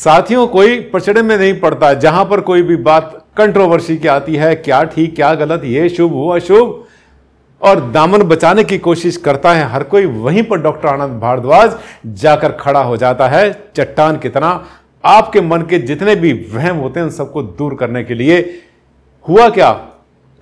साथियों कोई पचड़े में नहीं पड़ता जहां पर कोई भी बात कंट्रोवर्सी की आती है क्या ठीक क्या गलत ये शुभ वो अशुभ और दामन बचाने की कोशिश करता है हर कोई वहीं पर डॉक्टर आनंद भारद्वाज जाकर खड़ा हो जाता है चट्टान की तरह आपके मन के जितने भी वहम होते हैं उन सबको दूर करने के लिए हुआ क्या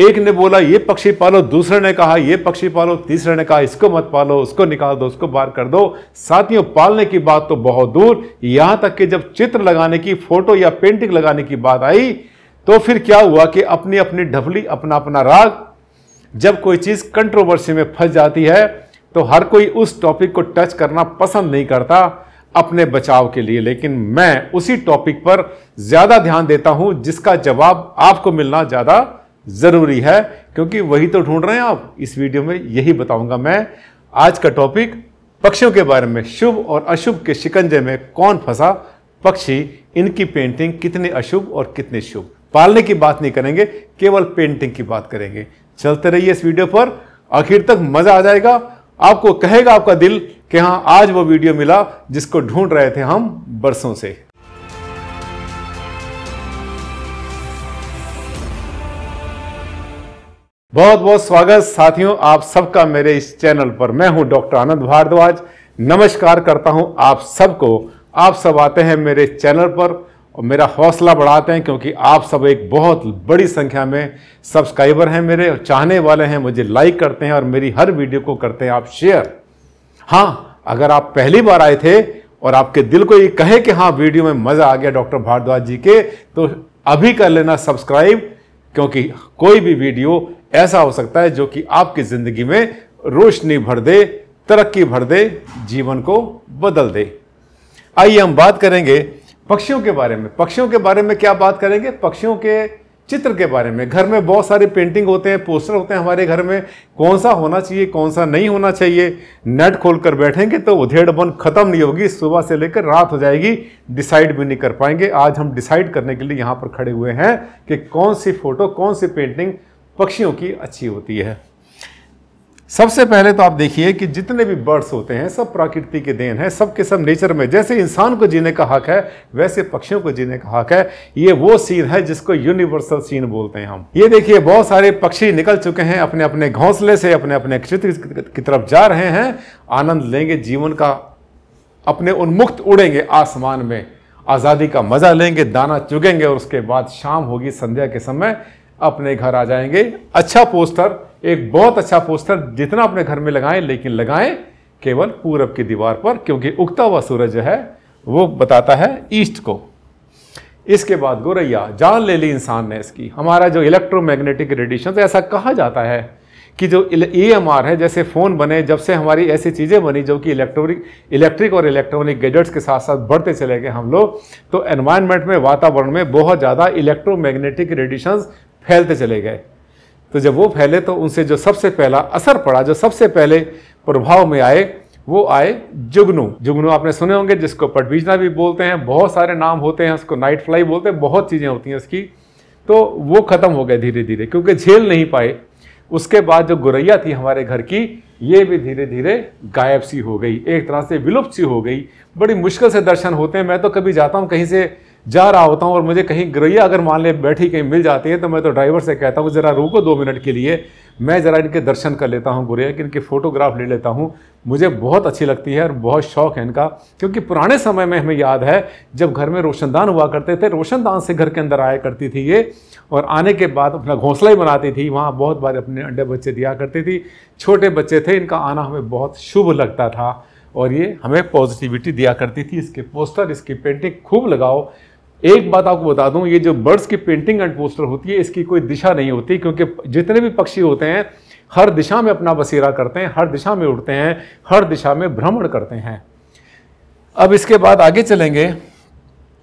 एक ने बोला ये पक्षी पालो दूसरे ने कहा ये पक्षी पालो तीसरे ने कहा इसको मत पालो उसको निकाल दो उसको बाहर कर दो साथियों पालने की बात तो बहुत दूर यहां तक कि जब चित्र लगाने की फोटो या पेंटिंग लगाने की बात आई तो फिर क्या हुआ कि अपनी अपनी ढबली अपना अपना राग जब कोई चीज कंट्रोवर्सी में फंस जाती है तो हर कोई उस टॉपिक को टच करना पसंद नहीं करता अपने बचाव के लिए लेकिन मैं उसी टॉपिक पर ज्यादा ध्यान देता हूं जिसका जवाब आपको मिलना ज्यादा ज़रूरी है क्योंकि वही तो ढूंढ रहे हैं आप इस वीडियो में यही बताऊंगा मैं आज का टॉपिक पक्षियों के बारे में शुभ और अशुभ के शिकंजे में कौन फंसा पक्षी इनकी पेंटिंग कितने अशुभ और कितने शुभ पालने की बात नहीं करेंगे केवल पेंटिंग की बात करेंगे चलते रहिए इस वीडियो पर आखिर तक मज़ा आ जाएगा आपको कहेगा आपका दिल कि हाँ आज वो वीडियो मिला जिसको ढूंढ रहे थे हम बरसों से बहुत बहुत स्वागत साथियों आप सबका मेरे इस चैनल पर मैं हूं डॉक्टर आनंद भारद्वाज नमस्कार करता हूं आप सबको आप सब आते हैं मेरे चैनल पर और मेरा हौसला बढ़ाते हैं क्योंकि आप सब एक बहुत बड़ी संख्या में सब्सक्राइबर हैं मेरे और चाहने वाले हैं मुझे लाइक करते हैं और मेरी हर वीडियो को करते हैं आप शेयर हाँ अगर आप पहली बार आए थे और आपके दिल को ये कहे कि हाँ वीडियो में मज़ा आ गया डॉक्टर भारद्वाज जी के तो अभी कर लेना सब्सक्राइब क्योंकि कोई भी वीडियो ऐसा हो सकता है जो कि आपकी ज़िंदगी में रोशनी भर दे तरक्की भर दे जीवन को बदल दे आइए हम बात करेंगे पक्षियों के बारे में पक्षियों के बारे में क्या बात करेंगे पक्षियों के चित्र के बारे में घर में बहुत सारे पेंटिंग होते हैं पोस्टर होते हैं हमारे घर में कौन सा होना चाहिए कौन सा नहीं होना चाहिए नेट खोल कर बैठेंगे तो उधेड़ बन खत्म नहीं होगी सुबह से लेकर रात हो जाएगी डिसाइड भी नहीं कर पाएंगे आज हम डिसाइड करने के लिए यहाँ पर खड़े हुए हैं कि कौन सी फोटो कौन सी पेंटिंग पक्षियों की अच्छी होती है सबसे पहले तो आप देखिए कि जितने भी बर्ड्स होते हैं सब प्रकृति के देन है सब के सब नेचर में जैसे इंसान को जीने का हक है वैसे पक्षियों को जीने का हक है ये वो सीन है जिसको यूनिवर्सल सीन बोलते हैं हम ये देखिए बहुत सारे पक्षी निकल चुके हैं अपने अपने घोंसले से अपने अपने क्षेत्र की तरफ जा रहे हैं आनंद लेंगे जीवन का अपने उन्मुक्त उड़ेंगे आसमान में आज़ादी का मजा लेंगे दाना चुगेंगे और उसके बाद शाम होगी संध्या के समय अपने घर आ जाएंगे अच्छा पोस्टर एक बहुत अच्छा पोस्टर जितना अपने घर में लगाएं लेकिन लगाएं केवल पूरब की दीवार पर क्योंकि उगता हुआ सूरज जो है वो बताता है ईस्ट को इसके बाद गोरैया जान ले ली इंसान ने इसकी हमारा जो इलेक्ट्रोमैग्नेटिक रेडिएशन तो ऐसा कहा जाता है कि जो ई एम आर है जैसे फ़ोन बने जब से हमारी ऐसी चीज़ें बनी जो कि इलेक्ट्रॉनिक इलेक्ट्रिक और इलेक्ट्रॉनिक गैजेट्स के साथ साथ बढ़ते चले गए हम लोग तो एनवायरनमेंट में वातावरण में बहुत ज़्यादा इलेक्ट्रोमैग्नेटिक रेडिएशंस फैलते चले गए तो जब वो फैले तो उनसे जो सबसे पहला असर पड़ा जो सबसे पहले प्रभाव में आए वो आए जुगनू जुगनू आपने सुने होंगे जिसको पटबीजना भी बोलते हैं बहुत सारे नाम होते हैं उसको नाइट फ्लाई बोलते हैं बहुत चीज़ें होती हैं उसकी तो वो ख़त्म हो गए धीरे धीरे क्योंकि झेल नहीं पाए उसके बाद जो गुरैया थी हमारे घर की ये भी धीरे धीरे गायब सी हो गई एक तरह से विलुप्त सी हो गई बड़ी मुश्किल से दर्शन होते हैं मैं तो कभी जाता हूँ कहीं से जा रहा होता हूँ और मुझे कहीं ग्रैया अगर मान ले बैठी कहीं मिल जाती है तो मैं तो ड्राइवर से कहता हूँ ज़रा रुको दो मिनट के लिए मैं ज़रा इनके दर्शन कर लेता हूँ गुरैया कि इनकी फ़ोटोग्राफ ले लेता हूँ मुझे बहुत अच्छी लगती है और बहुत शौक है इनका क्योंकि पुराने समय में हमें याद है जब घर में रोशनदान हुआ करते थे रोशनदान से घर के अंदर आया करती थी ये और आने के बाद अपना घोंसला ही बनाती थी वहाँ बहुत बार अपने अंडे बच्चे दिया करती थी छोटे बच्चे थे इनका आना हमें बहुत शुभ लगता था और ये हमें पॉजिटिविटी दिया करती थी इसके पोस्टर इसकी पेंटिंग खूब लगाओ एक बात आपको बता दूं ये जो बर्ड्स की पेंटिंग एंड पोस्टर होती है इसकी कोई दिशा नहीं होती क्योंकि जितने भी पक्षी होते हैं हर दिशा में अपना बसेरा करते हैं हर दिशा में उड़ते हैं हर दिशा में भ्रमण करते हैं अब इसके बाद आगे चलेंगे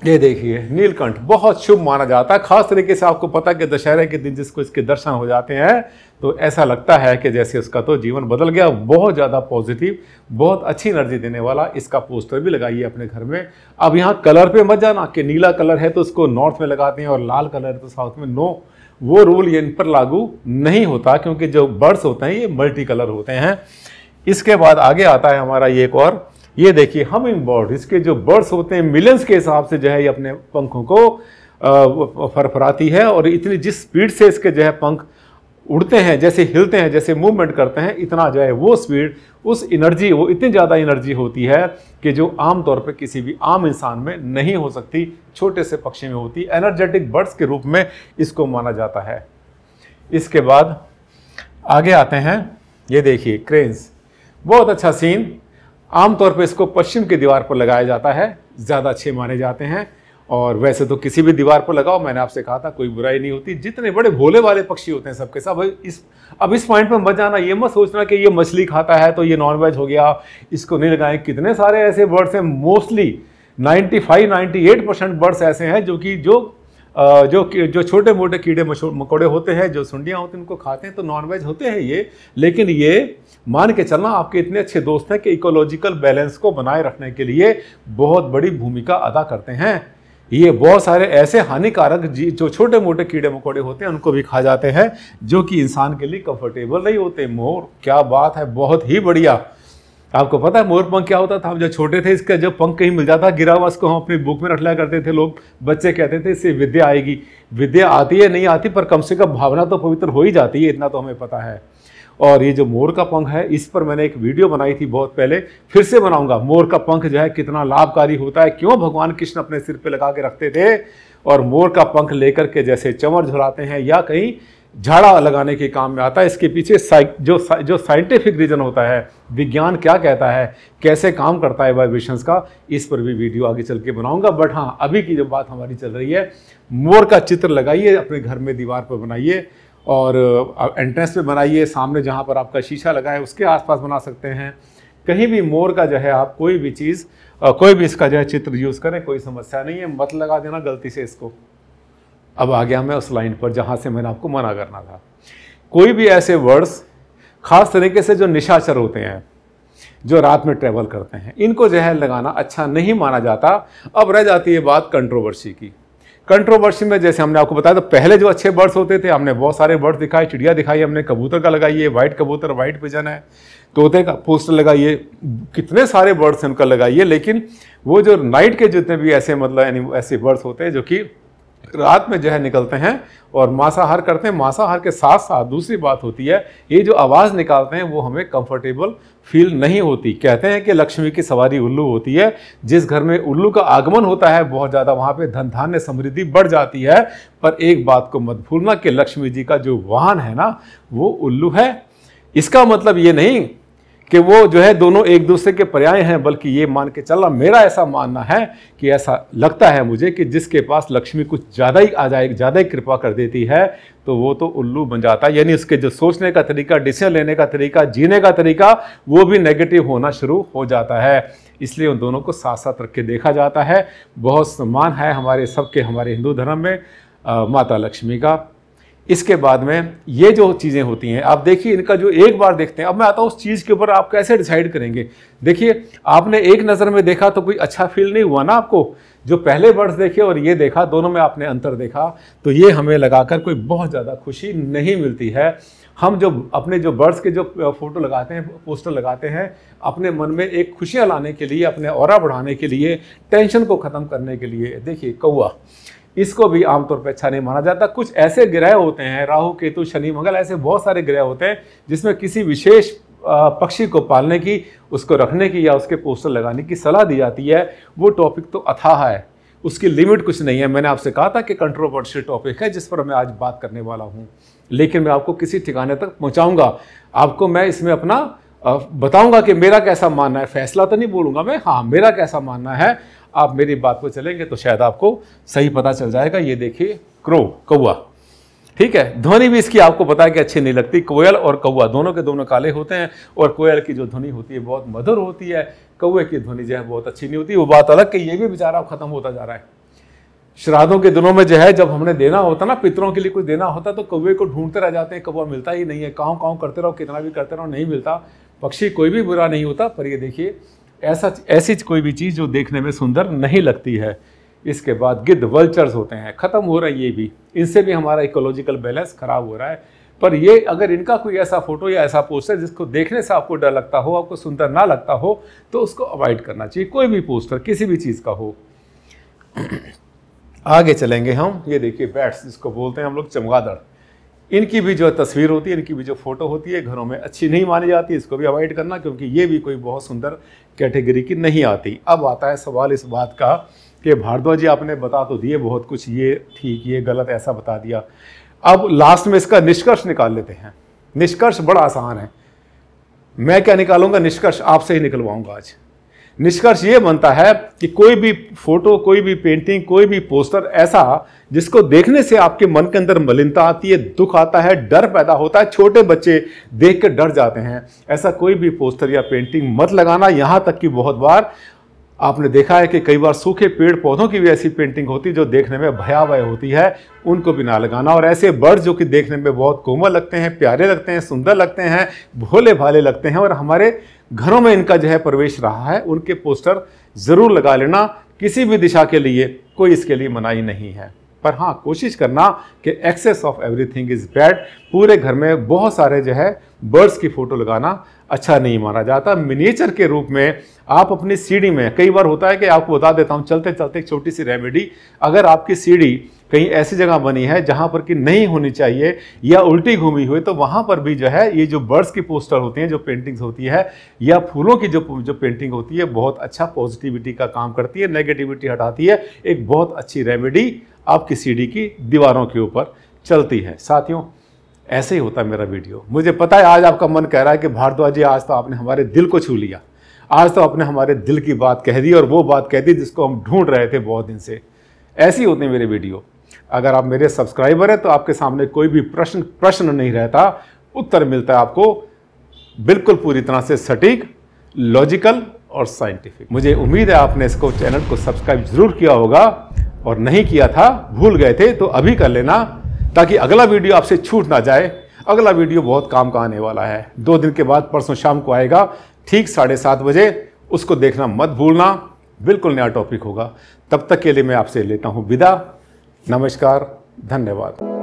ये देखिए नीलकंठ बहुत शुभ माना जाता है खास तरीके से आपको पता कि दशहरे के दिन जिसको इसके दर्शन हो जाते हैं तो ऐसा लगता है कि जैसे उसका तो जीवन बदल गया बहुत ज़्यादा पॉजिटिव बहुत अच्छी एनर्जी देने वाला इसका पोस्टर भी लगाइए अपने घर में अब यहाँ कलर पे मत जाना कि नीला कलर है तो उसको नॉर्थ में लगाते हैं और लाल कलर है तो साउथ में नो वो रूल ये इन पर लागू नहीं होता क्योंकि जो बर्ड्स होते हैं ये मल्टी कलर होते हैं इसके बाद आगे आता है हमारा ये एक और ये देखिए हम इन बर्ड इसके जो बर्ड्स होते हैं मिलियंस के हिसाब से जो है ये अपने पंखों को फरफराती है और इतनी जिस स्पीड से इसके जो है पंख उड़ते हैं जैसे हिलते हैं जैसे मूवमेंट करते हैं इतना जो है वो स्पीड उस एनर्जी वो इतनी ज़्यादा एनर्जी होती है कि जो आम तौर पर किसी भी आम इंसान में नहीं हो सकती छोटे से पक्षी में होती एनर्जेटिक बर्ड्स के रूप में इसको माना जाता है इसके बाद आगे आते हैं ये देखिए क्रेन्स बहुत अच्छा सीन आमतौर पर इसको पश्चिम की दीवार पर लगाया जाता है ज़्यादा अच्छे माने जाते हैं और वैसे तो किसी भी दीवार पर लगाओ मैंने आपसे कहा था कोई बुराई नहीं होती जितने बड़े भोले वाले पक्षी होते हैं सबके साथ भाई इस अब इस पॉइंट पर मत जाना ये मत सोचना कि ये मछली खाता है तो ये नॉनवेज हो गया इसको नहीं लगाएं कितने सारे ऐसे बर्ड्स हैं मोस्टली 95 98 परसेंट बर्ड्स ऐसे हैं जो कि जो जो जो छोटे मोटे कीड़े मकोड़े होते हैं जो सुंडियाँ होती हैं उनको खाते हैं तो नॉनवेज होते हैं ये लेकिन ये मान के चलना आपके इतने अच्छे दोस्त हैं कि इकोलॉजिकल बैलेंस को बनाए रखने के लिए बहुत बड़ी भूमिका अदा करते हैं ये बहुत सारे ऐसे हानिकारक जी जो छोटे मोटे कीड़े मकोड़े होते हैं उनको भी खा जाते हैं जो कि इंसान के लिए कंफर्टेबल नहीं होते मोर क्या बात है बहुत ही बढ़िया आपको पता है मोर पंख क्या होता था हम जब छोटे थे इसका जब पंख कहीं मिल जाता गिरा हुआ उसको हम अपनी बुक में रख लिया करते थे लोग बच्चे कहते थे इससे विद्या आएगी विद्या आती है नहीं आती पर कम से कम भावना तो पवित्र हो ही जाती है इतना तो हमें पता है और ये जो मोर का पंख है इस पर मैंने एक वीडियो बनाई थी बहुत पहले फिर से बनाऊंगा मोर का पंख जो है कितना लाभकारी होता है क्यों भगवान कृष्ण अपने सिर पे लगा के रखते थे और मोर का पंख लेकर के जैसे चमर झुराते हैं या कहीं झाड़ा लगाने के काम में आता है इसके पीछे जो जो साइंटिफिक रीजन होता है विज्ञान क्या कहता है कैसे काम करता है वाइब्रेशंस का इस पर भी वीडियो आगे चल के बनाऊंगा बट हाँ अभी की जो बात हमारी चल रही है मोर का चित्र लगाइए अपने घर में दीवार पर बनाइए और एंट्रेंस पे बनाइए सामने जहाँ पर आपका शीशा लगा है उसके आसपास बना सकते हैं कहीं भी मोर का जो है आप कोई भी चीज़ कोई भी इसका जो है चित्र यूज़ करें कोई समस्या नहीं है मत लगा देना गलती से इसको अब आ गया मैं उस लाइन पर जहाँ से मैंने आपको मना करना था कोई भी ऐसे वर्ड्स खास तरीके से जो निशाचर होते हैं जो रात में ट्रैवल करते हैं इनको जो है लगाना अच्छा नहीं माना जाता अब रह जाती है बात कंट्रोवर्सी की कंट्रोवर्सी में जैसे हमने आपको बताया तो पहले जो अच्छे बर्ड्स होते थे हमने बहुत सारे बर्ड्स दिखाए चिड़िया दिखाई हमने कबूतर का लगाइए वाइट कबूतर वाइट पिजन है तोते का पोस्टर लगाइए कितने सारे बर्ड्स हैं उनका लगाइए लेकिन वो जो नाइट के जितने भी ऐसे मतलब ऐसे बर्ड्स होते हैं जो कि रात में जो है निकलते हैं और मांसाहार करते हैं मांसाहार के साथ साथ दूसरी बात होती है ये जो आवाज़ निकालते हैं वो हमें कंफर्टेबल फील नहीं होती कहते हैं कि लक्ष्मी की सवारी उल्लू होती है जिस घर में उल्लू का आगमन होता है बहुत ज़्यादा वहाँ पे धन धान्य समृद्धि बढ़ जाती है पर एक बात को मत भूलना कि लक्ष्मी जी का जो वाहन है ना वो उल्लू है इसका मतलब ये नहीं कि वो जो है दोनों एक दूसरे के पर्याय हैं बल्कि ये मान के चलना मेरा ऐसा मानना है कि ऐसा लगता है मुझे कि जिसके पास लक्ष्मी कुछ ज़्यादा ही आ जाए ज़्यादा ही कृपा कर देती है तो वो तो उल्लू बन जाता है यानी उसके जो सोचने का तरीका डिसीजन लेने का तरीका जीने का तरीका वो भी नेगेटिव होना शुरू हो जाता है इसलिए उन दोनों को साथ साथ रख के देखा जाता है बहुत सम्मान है हमारे सबके हमारे हिंदू धर्म में आ, माता लक्ष्मी का इसके बाद में ये जो चीज़ें होती हैं आप देखिए इनका जो एक बार देखते हैं अब मैं आता हूँ उस चीज़ के ऊपर आप कैसे डिसाइड करेंगे देखिए आपने एक नज़र में देखा तो कोई अच्छा फील नहीं हुआ ना आपको जो पहले वर्ड्स देखे और ये देखा दोनों में आपने अंतर देखा तो ये हमें लगाकर कोई बहुत ज़्यादा खुशी नहीं मिलती है हम जो अपने जो बर्ड्स के जो फोटो लगाते हैं पोस्टर लगाते हैं अपने मन में एक खुशियाँ लाने के लिए अपने और बढ़ाने के लिए टेंशन को ख़त्म करने के लिए देखिए कौआ इसको भी आमतौर पर अच्छा नहीं माना जाता कुछ ऐसे ग्रह होते हैं राहु केतु शनि मंगल ऐसे बहुत सारे ग्रह होते हैं जिसमें किसी विशेष पक्षी को पालने की उसको रखने की या उसके पोस्टर लगाने की सलाह दी जाती है वो टॉपिक तो अथाह है उसकी लिमिट कुछ नहीं है मैंने आपसे कहा था कि कंट्रोवर्शियल टॉपिक है जिस पर मैं आज बात करने वाला हूँ लेकिन मैं आपको किसी ठिकाने तक पहुँचाऊँगा आपको मैं इसमें अपना बताऊँगा कि मेरा कैसा मानना है फैसला तो नहीं बोलूँगा मैं हाँ मेरा कैसा मानना है आप मेरी बात पर चलेंगे तो शायद आपको सही पता चल जाएगा ये देखिए क्रो कौआ ठीक है ध्वनि भी इसकी आपको पता है कि अच्छी नहीं लगती कोयल और कौआ दोनों के दोनों काले होते हैं और कोयल की जो ध्वनि होती है बहुत मधुर होती है कौए की ध्वनि जो है बहुत अच्छी नहीं होती वो बात अलग कि ये भी बेचारा खत्म होता जा रहा है श्राद्धों के दिनों में जो है जब हमने देना होता ना पितरों के लिए कुछ देना होता तो कौए को ढूंढते रह जाते हैं कौआ मिलता ही नहीं है काँव काँव करते रहो कितना भी करते रहो नहीं मिलता पक्षी कोई भी बुरा नहीं होता पर ये देखिए ऐसा ऐसी कोई भी चीज़ जो देखने में सुंदर नहीं लगती है इसके बाद गिद्ध वल्चर्स होते हैं ख़त्म हो रहा है ये भी इनसे भी हमारा इकोलॉजिकल बैलेंस ख़राब हो रहा है पर ये अगर इनका कोई ऐसा फ़ोटो या ऐसा पोस्टर जिसको देखने से आपको डर लगता हो आपको सुंदर ना लगता हो तो उसको अवॉइड करना चाहिए कोई भी पोस्टर किसी भी चीज़ का हो आगे चलेंगे हम ये देखिए बैट्स जिसको बोलते हैं हम लोग चमगादड़ इनकी भी जो तस्वीर होती है इनकी भी जो फ़ोटो होती है घरों में अच्छी नहीं मानी जाती इसको भी अवॉइड करना क्योंकि ये भी कोई बहुत सुंदर कैटेगरी की नहीं आती अब आता है सवाल इस बात का कि भारद्वाज जी आपने बता तो दिए बहुत कुछ ये ठीक ये गलत ऐसा बता दिया अब लास्ट में इसका निष्कर्ष निकाल लेते हैं निष्कर्ष बड़ा आसान है मैं क्या निकालूंगा निष्कर्ष आपसे ही निकलवाऊंगा आज निष्कर्ष ये बनता है कि कोई भी फोटो कोई भी पेंटिंग कोई भी पोस्टर ऐसा जिसको देखने से आपके मन के अंदर मलिनता आती है दुख आता है डर पैदा होता है छोटे बच्चे देख कर डर जाते हैं ऐसा कोई भी पोस्टर या पेंटिंग मत लगाना यहाँ तक कि बहुत बार आपने देखा है कि कई बार सूखे पेड़ पौधों की भी ऐसी पेंटिंग होती है जो देखने में भयावह होती है उनको भी ना लगाना और ऐसे बर्ड जो कि देखने में बहुत कोमल लगते हैं प्यारे लगते हैं सुंदर लगते हैं भोले भाले लगते हैं और हमारे घरों में इनका जो है प्रवेश रहा है उनके पोस्टर ज़रूर लगा लेना किसी भी दिशा के लिए कोई इसके लिए मनाही नहीं है पर हाँ कोशिश करना कि excess of everything is bad पूरे घर में बहुत सारे जो है बर्ड्स की फ़ोटो लगाना अच्छा नहीं माना जाता मिनिएचर के रूप में आप अपनी सीढ़ी में कई बार होता है कि आपको बता देता हूँ चलते चलते एक छोटी सी रेमेडी अगर आपकी सीढ़ी कहीं ऐसी जगह बनी है जहाँ पर कि नहीं होनी चाहिए या उल्टी घूमी हुई तो वहाँ पर भी जो है ये जो बर्ड्स की पोस्टर होती हैं जो पेंटिंग्स होती है या फूलों की जो जो पेंटिंग होती है बहुत अच्छा पॉजिटिविटी का काम करती है नेगेटिविटी हटाती है एक बहुत अच्छी रेमेडी आपकी सीढ़ी की दीवारों के ऊपर चलती है साथियों ऐसे ही होता है मेरा वीडियो मुझे पता है आज आपका मन कह रहा है कि भारद्वाज जी आज तो आपने हमारे दिल को छू लिया आज तो आपने हमारे दिल की बात कह दी और वो बात कह दी जिसको हम ढूंढ रहे थे बहुत दिन से ऐसे ही होते मेरे वीडियो अगर आप मेरे सब्सक्राइबर हैं तो आपके सामने कोई भी प्रश्न प्रश्न नहीं रहता उत्तर मिलता है आपको बिल्कुल पूरी तरह से सटीक लॉजिकल और साइंटिफिक मुझे उम्मीद है आपने इसको चैनल को सब्सक्राइब जरूर किया होगा और नहीं किया था भूल गए थे तो अभी कर लेना ताकि अगला वीडियो आपसे छूट ना जाए अगला वीडियो बहुत काम का आने वाला है दो दिन के बाद परसों शाम को आएगा ठीक साढ़े सात बजे उसको देखना मत भूलना बिल्कुल नया टॉपिक होगा तब तक के लिए मैं आपसे लेता हूँ विदा नमस्कार धन्यवाद